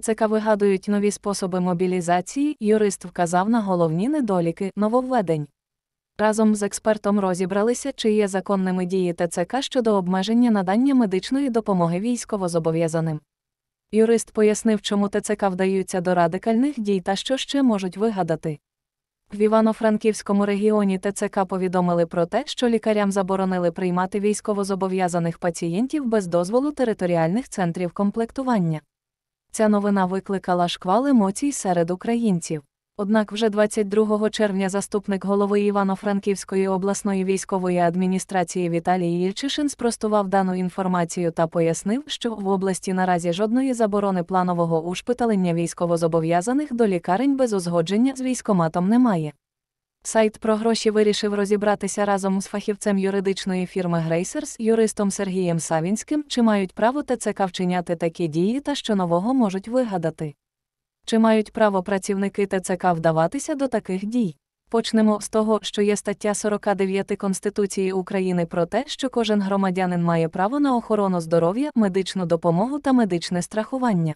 ТЦК вигадують нові способи мобілізації, юрист вказав на головні недоліки нововведень. Разом з експертом розібралися, чи є законними дії ТЦК щодо обмеження надання медичної допомоги військовозобов'язаним. Юрист пояснив, чому ТЦК вдаються до радикальних дій та що ще можуть вигадати. В Івано-Франківському регіоні ТЦК повідомили про те, що лікарям заборонили приймати військовозобов'язаних пацієнтів без дозволу територіальних центрів комплектування. Ця новина викликала шквал емоцій серед українців. Однак вже 22 червня заступник голови Івано-Франківської обласної військової адміністрації Віталій Ільчишин спростував дану інформацію та пояснив, що в області наразі жодної заборони планового ушпиталення військовозобов'язаних до лікарень без узгодження з військоматом немає. Сайт про гроші вирішив розібратися разом з фахівцем юридичної фірми Грейсерс, юристом Сергієм Савінським, чи мають право ТЦК вчиняти такі дії та що нового можуть вигадати. Чи мають право працівники ТЦК вдаватися до таких дій? Почнемо з того, що є стаття 49 Конституції України про те, що кожен громадянин має право на охорону здоров'я, медичну допомогу та медичне страхування.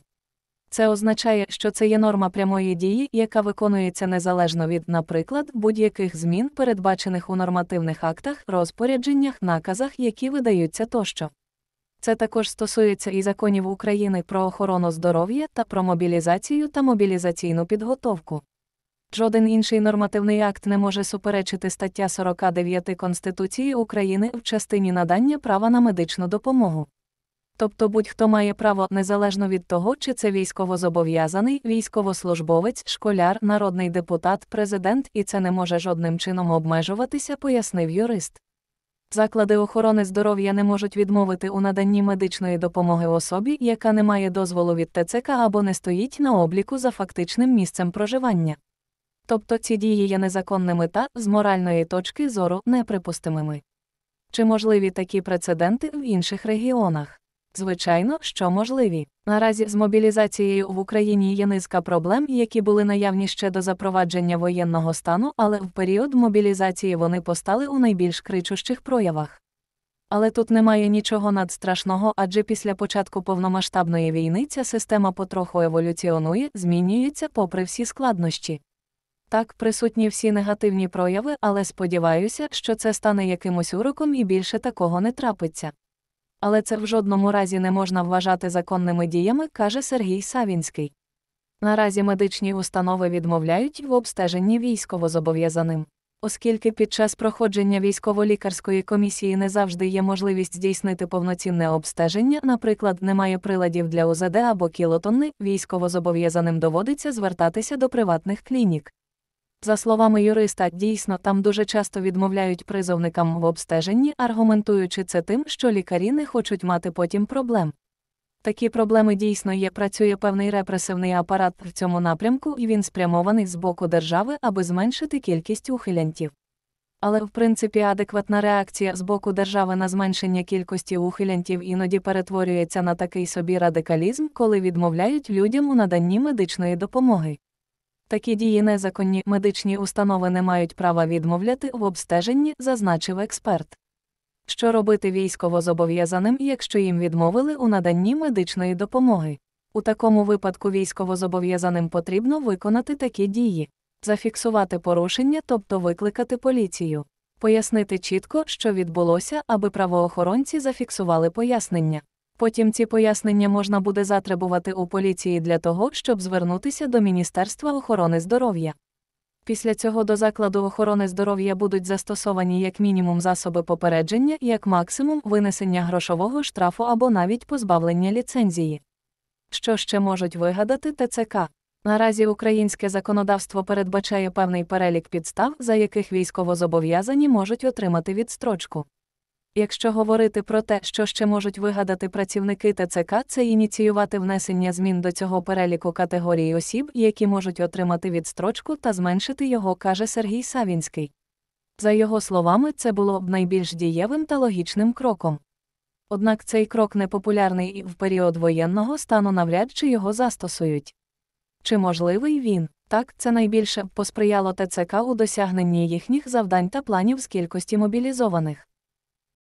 Це означає, що це є норма прямої дії, яка виконується незалежно від, наприклад, будь-яких змін, передбачених у нормативних актах, розпорядженнях, наказах, які видаються тощо. Це також стосується і законів України про охорону здоров'я та про мобілізацію та мобілізаційну підготовку. Жоден інший нормативний акт не може суперечити стаття 49 Конституції України в частині надання права на медичну допомогу тобто будь-хто має право незалежно від того, чи це військовозобов'язаний, військовослужбовець, школяр, народний депутат, президент, і це не може жодним чином обмежуватися, пояснив юрист. Заклади охорони здоров'я не можуть відмовити у наданні медичної допомоги особі, яка не має дозволу від ТЦК або не стоїть на обліку за фактичним місцем проживання. Тобто ці дії є незаконними та, з моральної точки зору, неприпустимими. Чи можливі такі прецеденти в інших регіонах? Звичайно, що можливі. Наразі з мобілізацією в Україні є низка проблем, які були наявні ще до запровадження воєнного стану, але в період мобілізації вони постали у найбільш кричущих проявах. Але тут немає нічого надстрашного, адже після початку повномасштабної війни ця система потроху еволюціонує, змінюється попри всі складнощі. Так, присутні всі негативні прояви, але сподіваюся, що це стане якимось уроком і більше такого не трапиться але це в жодному разі не можна вважати законними діями, каже Сергій Савінський. Наразі медичні установи відмовляють в обстеженні військовозобов'язаним. Оскільки під час проходження військово-лікарської комісії не завжди є можливість здійснити повноцінне обстеження, наприклад, немає приладів для ОЗД або кілотонни, військовозобов'язаним доводиться звертатися до приватних клінік. За словами юриста, дійсно там дуже часто відмовляють призовникам в обстеженні, аргументуючи це тим, що лікарі не хочуть мати потім проблем. Такі проблеми дійсно є. Працює певний репресивний апарат в цьому напрямку, і він спрямований з боку держави, аби зменшити кількість ухилянтів. Але, в принципі, адекватна реакція з боку держави на зменшення кількості ухилянтів іноді перетворюється на такий собі радикалізм, коли відмовляють людям у наданні медичної допомоги. Такі дії незаконні медичні установи не мають права відмовляти в обстеженні, зазначив експерт. Що робити військовозобов'язаним, якщо їм відмовили у наданні медичної допомоги? У такому випадку військовозобов'язаним потрібно виконати такі дії, зафіксувати порушення, тобто викликати поліцію, пояснити чітко, що відбулося, аби правоохоронці зафіксували пояснення. Потім ці пояснення можна буде затребувати у поліції для того, щоб звернутися до Міністерства охорони здоров'я. Після цього до закладу охорони здоров'я будуть застосовані як мінімум засоби попередження, як максимум винесення грошового штрафу або навіть позбавлення ліцензії. Що ще можуть вигадати ТЦК? Наразі українське законодавство передбачає певний перелік підстав, за яких військовозобов'язані можуть отримати відстрочку. Якщо говорити про те, що ще можуть вигадати працівники ТЦК, це ініціювати внесення змін до цього переліку категорій осіб, які можуть отримати відстрочку та зменшити його, каже Сергій Савінський. За його словами, це було б найбільш дієвим та логічним кроком. Однак цей крок непопулярний і в період воєнного стану навряд чи його застосують. Чи можливий він? Так, це найбільше б посприяло ТЦК у досягненні їхніх завдань та планів з кількості мобілізованих.